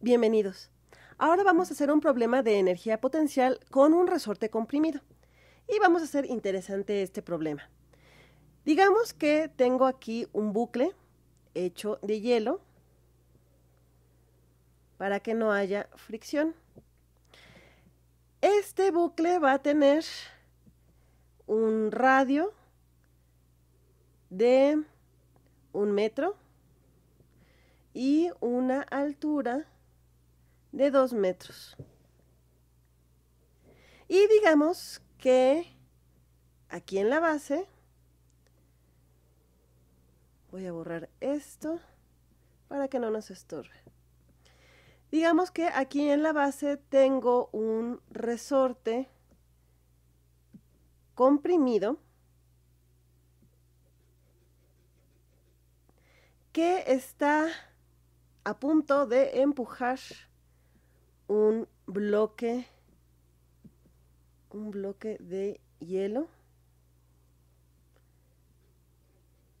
Bienvenidos. Ahora vamos a hacer un problema de energía potencial con un resorte comprimido. Y vamos a hacer interesante este problema. Digamos que tengo aquí un bucle hecho de hielo para que no haya fricción. Este bucle va a tener un radio de un metro y una altura de 2 metros. Y digamos que aquí en la base, voy a borrar esto para que no nos estorbe. Digamos que aquí en la base tengo un resorte comprimido que está a punto de empujar un bloque, un bloque de hielo.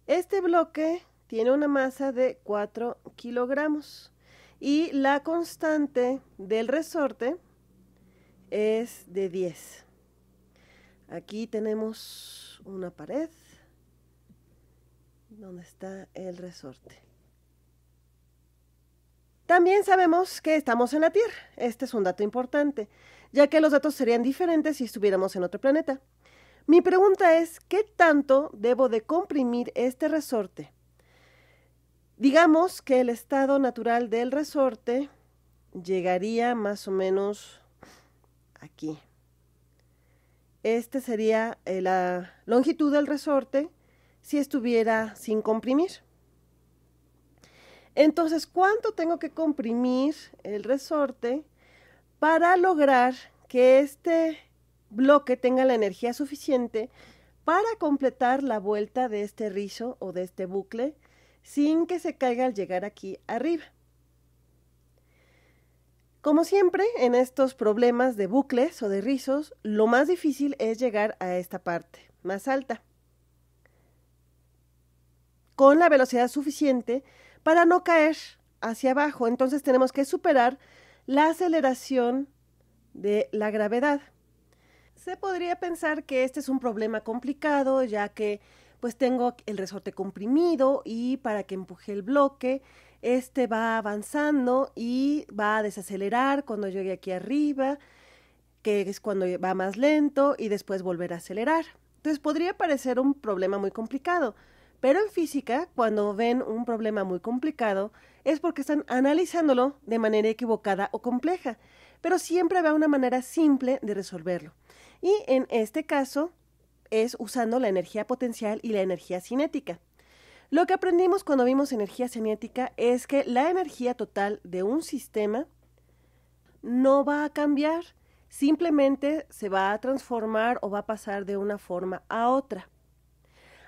Este bloque tiene una masa de 4 kilogramos y la constante del resorte es de 10. Aquí tenemos una pared donde está el resorte. También sabemos que estamos en la Tierra. Este es un dato importante, ya que los datos serían diferentes si estuviéramos en otro planeta. Mi pregunta es, ¿qué tanto debo de comprimir este resorte? Digamos que el estado natural del resorte llegaría más o menos aquí. Este sería eh, la longitud del resorte si estuviera sin comprimir. Entonces, ¿cuánto tengo que comprimir el resorte para lograr que este bloque tenga la energía suficiente para completar la vuelta de este rizo o de este bucle sin que se caiga al llegar aquí arriba? Como siempre, en estos problemas de bucles o de rizos, lo más difícil es llegar a esta parte más alta. Con la velocidad suficiente, para no caer hacia abajo. Entonces tenemos que superar la aceleración de la gravedad. Se podría pensar que este es un problema complicado, ya que pues tengo el resorte comprimido y para que empuje el bloque, este va avanzando y va a desacelerar cuando llegue aquí arriba, que es cuando va más lento y después volver a acelerar. Entonces podría parecer un problema muy complicado, pero en física, cuando ven un problema muy complicado, es porque están analizándolo de manera equivocada o compleja, pero siempre hay una manera simple de resolverlo. Y en este caso es usando la energía potencial y la energía cinética. Lo que aprendimos cuando vimos energía cinética es que la energía total de un sistema no va a cambiar, simplemente se va a transformar o va a pasar de una forma a otra.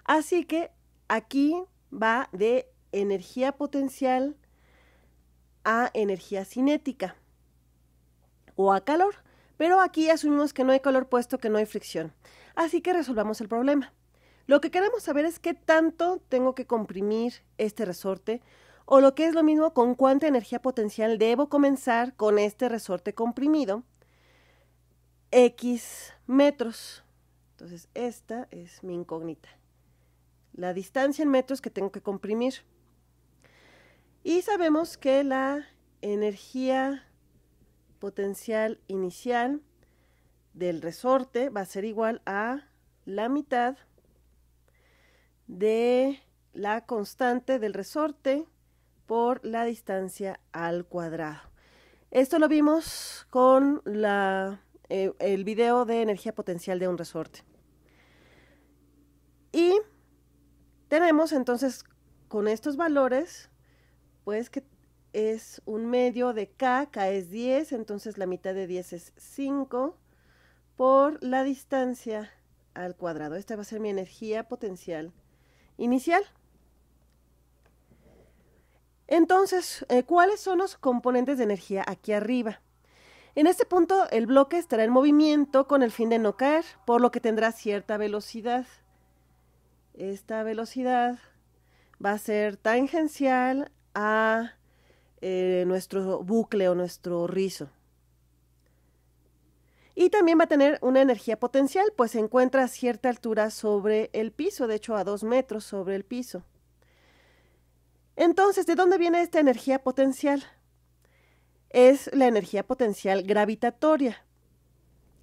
Así que Aquí va de energía potencial a energía cinética o a calor, pero aquí asumimos que no hay calor puesto que no hay fricción. Así que resolvamos el problema. Lo que queremos saber es qué tanto tengo que comprimir este resorte o lo que es lo mismo con cuánta energía potencial debo comenzar con este resorte comprimido X metros. Entonces, esta es mi incógnita la distancia en metros que tengo que comprimir. Y sabemos que la energía potencial inicial del resorte va a ser igual a la mitad de la constante del resorte por la distancia al cuadrado. Esto lo vimos con la, eh, el video de energía potencial de un resorte. Y tenemos entonces con estos valores, pues que es un medio de K, K es 10, entonces la mitad de 10 es 5 por la distancia al cuadrado. Esta va a ser mi energía potencial inicial. Entonces, eh, ¿cuáles son los componentes de energía aquí arriba? En este punto el bloque estará en movimiento con el fin de no caer, por lo que tendrá cierta velocidad esta velocidad va a ser tangencial a eh, nuestro bucle o nuestro rizo. Y también va a tener una energía potencial, pues se encuentra a cierta altura sobre el piso, de hecho a dos metros sobre el piso. Entonces, ¿de dónde viene esta energía potencial? Es la energía potencial gravitatoria.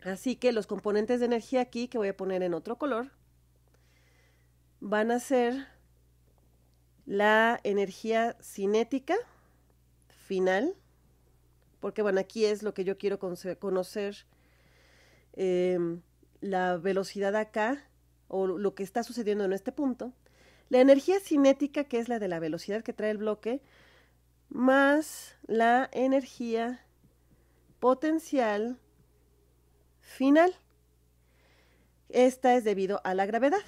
Así que los componentes de energía aquí, que voy a poner en otro color, van a ser la energía cinética final, porque bueno, aquí es lo que yo quiero conocer, em, la velocidad acá o lo que está sucediendo en este punto, la energía cinética, que es la de la velocidad que trae el bloque, más la energía potencial final. Esta es debido a la gravedad.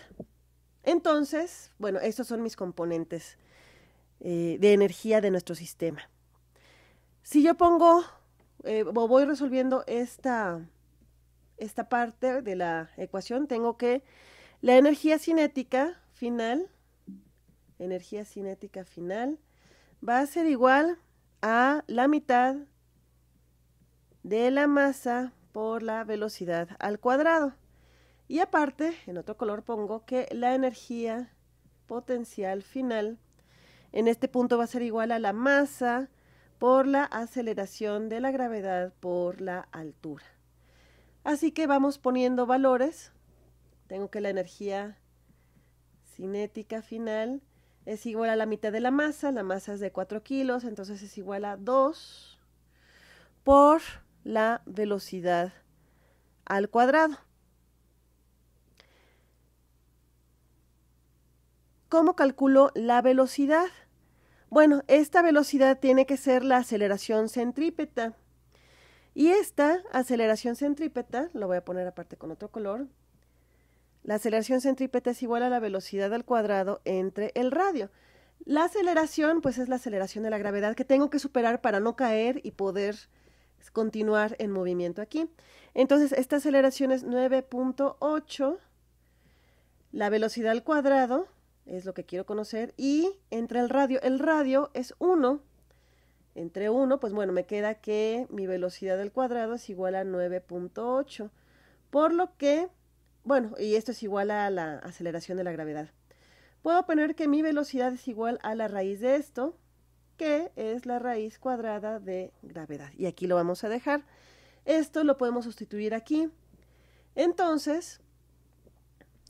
Entonces, bueno, estos son mis componentes eh, de energía de nuestro sistema. Si yo pongo eh, o voy resolviendo esta, esta parte de la ecuación, tengo que la energía cinética final, energía cinética final, va a ser igual a la mitad de la masa por la velocidad al cuadrado. Y aparte, en otro color pongo que la energía potencial final en este punto va a ser igual a la masa por la aceleración de la gravedad por la altura. Así que vamos poniendo valores. Tengo que la energía cinética final es igual a la mitad de la masa. La masa es de 4 kilos, entonces es igual a 2 por la velocidad al cuadrado. ¿Cómo calculo la velocidad? Bueno, esta velocidad tiene que ser la aceleración centrípeta. Y esta aceleración centrípeta, lo voy a poner aparte con otro color, la aceleración centrípeta es igual a la velocidad al cuadrado entre el radio. La aceleración, pues es la aceleración de la gravedad que tengo que superar para no caer y poder continuar en movimiento aquí. Entonces, esta aceleración es 9.8, la velocidad al cuadrado es lo que quiero conocer. Y entre el radio, el radio es 1. Entre 1, pues bueno, me queda que mi velocidad al cuadrado es igual a 9.8. Por lo que, bueno, y esto es igual a la aceleración de la gravedad. Puedo poner que mi velocidad es igual a la raíz de esto, que es la raíz cuadrada de gravedad. Y aquí lo vamos a dejar. Esto lo podemos sustituir aquí. Entonces,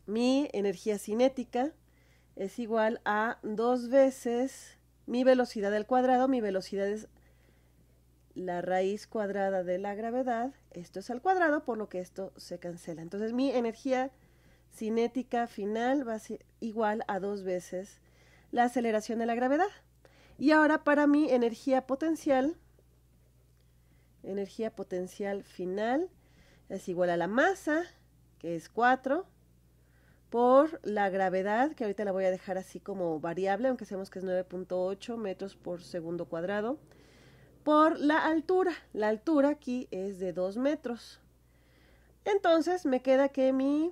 mi energía cinética es igual a dos veces mi velocidad al cuadrado. Mi velocidad es la raíz cuadrada de la gravedad. Esto es al cuadrado, por lo que esto se cancela. Entonces mi energía cinética final va a ser igual a dos veces la aceleración de la gravedad. Y ahora para mi energía potencial, energía potencial final es igual a la masa, que es 4, por la gravedad, que ahorita la voy a dejar así como variable, aunque sabemos que es 9.8 metros por segundo cuadrado, por la altura. La altura aquí es de 2 metros. Entonces me queda que mi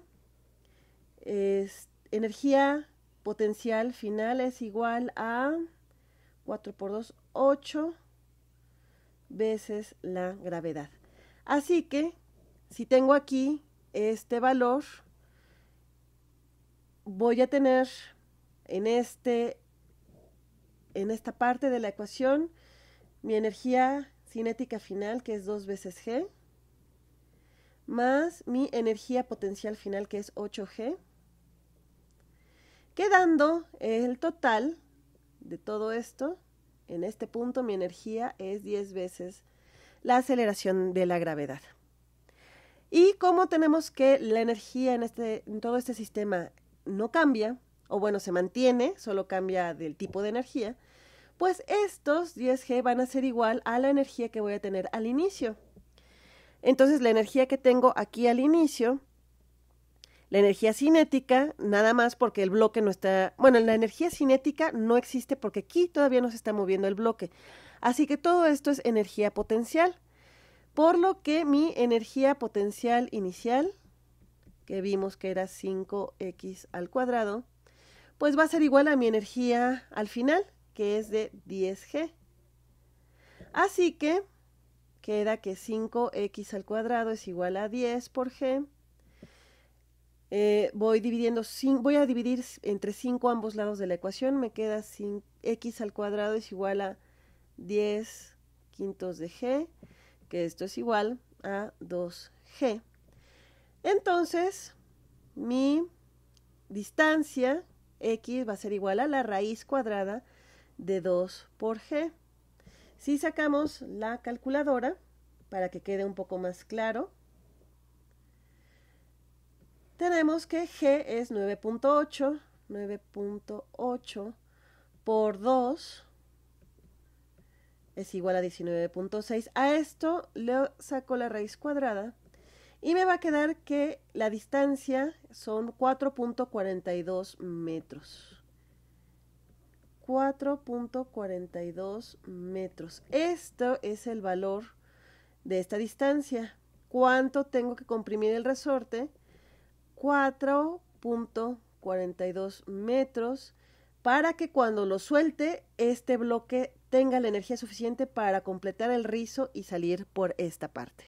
energía potencial final es igual a 4 por 2, 8 veces la gravedad. Así que si tengo aquí este valor, voy a tener en este en esta parte de la ecuación mi energía cinética final que es 2 veces g más mi energía potencial final que es 8g quedando el total de todo esto en este punto mi energía es 10 veces la aceleración de la gravedad y cómo tenemos que la energía en, este, en todo este sistema no cambia, o bueno, se mantiene, solo cambia del tipo de energía, pues estos 10G van a ser igual a la energía que voy a tener al inicio. Entonces la energía que tengo aquí al inicio, la energía cinética, nada más porque el bloque no está, bueno, la energía cinética no existe porque aquí todavía no se está moviendo el bloque. Así que todo esto es energía potencial, por lo que mi energía potencial inicial que vimos que era 5x al cuadrado, pues va a ser igual a mi energía al final, que es de 10g. Así que queda que 5x al cuadrado es igual a 10 por g. Eh, voy, dividiendo, voy a dividir entre 5 ambos lados de la ecuación, me queda x al cuadrado es igual a 10 quintos de g, que esto es igual a 2g. Entonces, mi distancia x va a ser igual a la raíz cuadrada de 2 por g. Si sacamos la calculadora, para que quede un poco más claro, tenemos que g es 9.8, 9.8 por 2 es igual a 19.6. A esto le saco la raíz cuadrada y me va a quedar que la distancia son 4.42 metros. 4.42 metros. Esto es el valor de esta distancia. ¿Cuánto tengo que comprimir el resorte? 4.42 metros para que cuando lo suelte este bloque tenga la energía suficiente para completar el rizo y salir por esta parte.